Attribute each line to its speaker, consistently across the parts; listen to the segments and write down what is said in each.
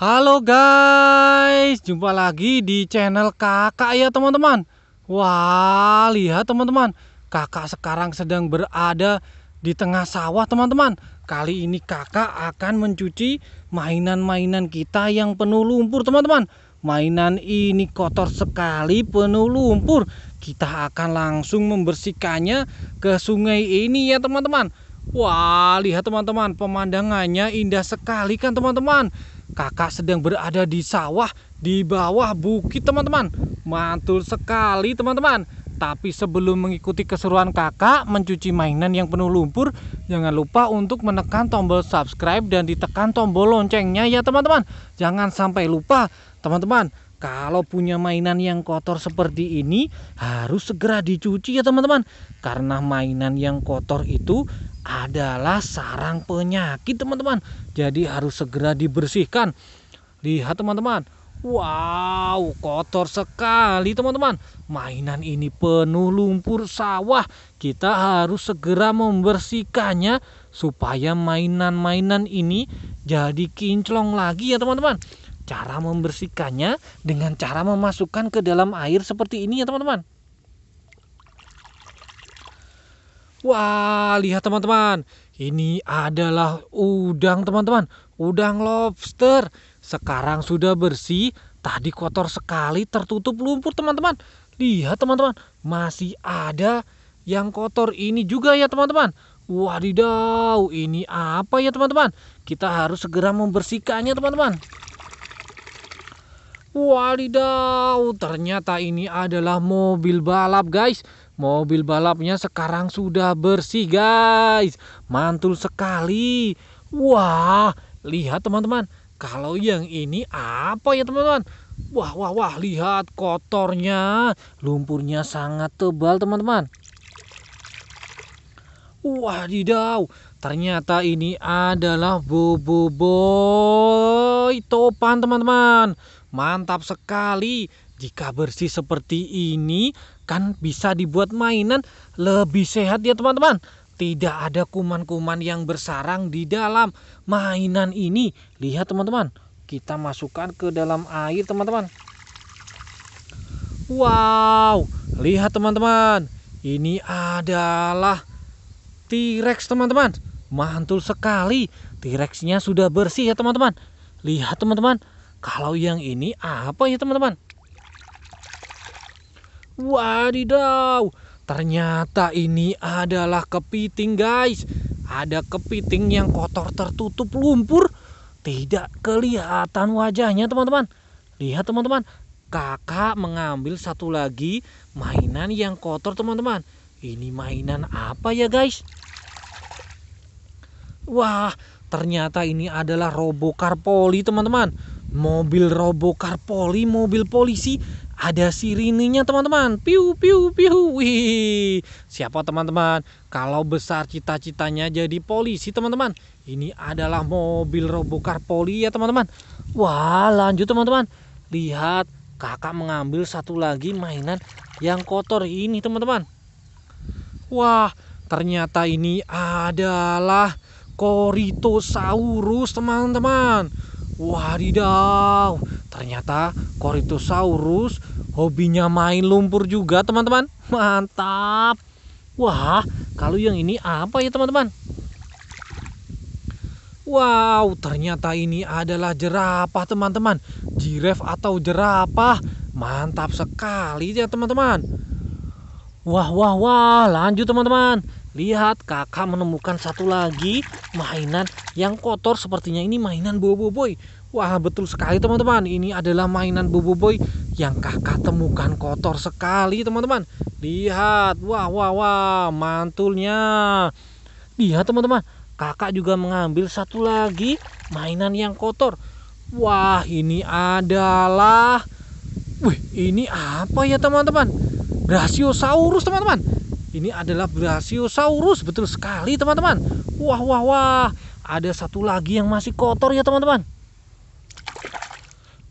Speaker 1: Halo guys, jumpa lagi di channel kakak ya teman-teman Wah, lihat teman-teman Kakak sekarang sedang berada di tengah sawah teman-teman Kali ini kakak akan mencuci mainan-mainan kita yang penuh lumpur teman-teman Mainan ini kotor sekali penuh lumpur Kita akan langsung membersihkannya ke sungai ini ya teman-teman Wah, lihat teman-teman, pemandangannya indah sekali kan teman-teman kakak sedang berada di sawah di bawah bukit teman-teman Mantul sekali teman-teman Tapi sebelum mengikuti keseruan kakak mencuci mainan yang penuh lumpur Jangan lupa untuk menekan tombol subscribe dan ditekan tombol loncengnya ya teman-teman Jangan sampai lupa teman-teman kalau punya mainan yang kotor seperti ini harus segera dicuci ya teman-teman Karena mainan yang kotor itu adalah sarang penyakit teman-teman jadi harus segera dibersihkan lihat teman-teman Wow kotor sekali teman-teman mainan ini penuh lumpur sawah kita harus segera membersihkannya supaya mainan-mainan ini jadi kinclong lagi ya teman-teman cara membersihkannya dengan cara memasukkan ke dalam air seperti ini ya teman-teman Wah, lihat teman-teman. Ini adalah udang teman-teman. Udang lobster. Sekarang sudah bersih. Tadi kotor sekali tertutup lumpur teman-teman. Lihat teman-teman. Masih ada yang kotor ini juga ya teman-teman. Wadidaw, ini apa ya teman-teman? Kita harus segera membersihkannya teman-teman. Wadidaw, ternyata ini adalah mobil balap guys. Mobil balapnya sekarang sudah bersih guys Mantul sekali Wah lihat teman-teman Kalau yang ini apa ya teman-teman Wah wah wah lihat kotornya Lumpurnya sangat tebal teman-teman Wah, didau. Ternyata ini adalah boboiboy topan teman-teman Mantap sekali jika bersih seperti ini kan bisa dibuat mainan lebih sehat ya teman-teman. Tidak ada kuman-kuman yang bersarang di dalam mainan ini. Lihat teman-teman, kita masukkan ke dalam air teman-teman. Wow, lihat teman-teman. Ini adalah T-Rex teman-teman. Mantul sekali. T-Rexnya sudah bersih ya teman-teman. Lihat teman-teman. Kalau yang ini apa ya teman-teman? Wadidaw, ternyata ini adalah kepiting guys. Ada kepiting yang kotor tertutup lumpur. Tidak kelihatan wajahnya teman-teman. Lihat teman-teman, kakak mengambil satu lagi mainan yang kotor teman-teman. Ini mainan apa ya guys? Wah, ternyata ini adalah robokar poli teman-teman mobil robokar poli mobil polisi ada sirininya teman-teman piu piu piu wih siapa teman-teman kalau besar cita-citanya jadi polisi teman-teman ini adalah mobil robokar poli ya teman-teman wah lanjut teman-teman lihat kakak mengambil satu lagi mainan yang kotor ini teman-teman wah ternyata ini adalah koritosaurus teman-teman Wadidaw, ternyata Corythosaurus hobinya main lumpur juga teman-teman. Mantap. Wah, kalau yang ini apa ya teman-teman? Wow, ternyata ini adalah jerapah teman-teman. Jiref atau jerapah. Mantap sekali ya teman-teman. Wah, wah, wah, lanjut teman-teman. Lihat, kakak menemukan satu lagi mainan yang kotor. Sepertinya ini mainan Bobo Boy. Wah, betul sekali teman-teman. Ini adalah mainan Bobo Boy yang kakak temukan kotor sekali teman-teman. Lihat, wah, wah, wah, mantulnya. Lihat teman-teman, kakak juga mengambil satu lagi mainan yang kotor. Wah, ini adalah... Wih, ini apa ya teman-teman? Brachiosaurus teman-teman ini adalah Brachiosaurus betul sekali teman-teman. Wah wah wah, ada satu lagi yang masih kotor ya teman-teman.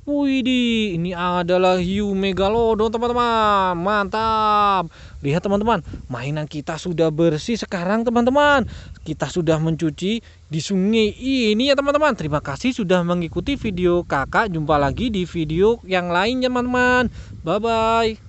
Speaker 1: Widih, ini adalah hiu megalodon teman-teman. Mantap. Lihat teman-teman, mainan kita sudah bersih sekarang teman-teman. Kita sudah mencuci di sungai ini ya teman-teman. Terima kasih sudah mengikuti video kakak. Jumpa lagi di video yang lain ya teman-teman. Bye-bye.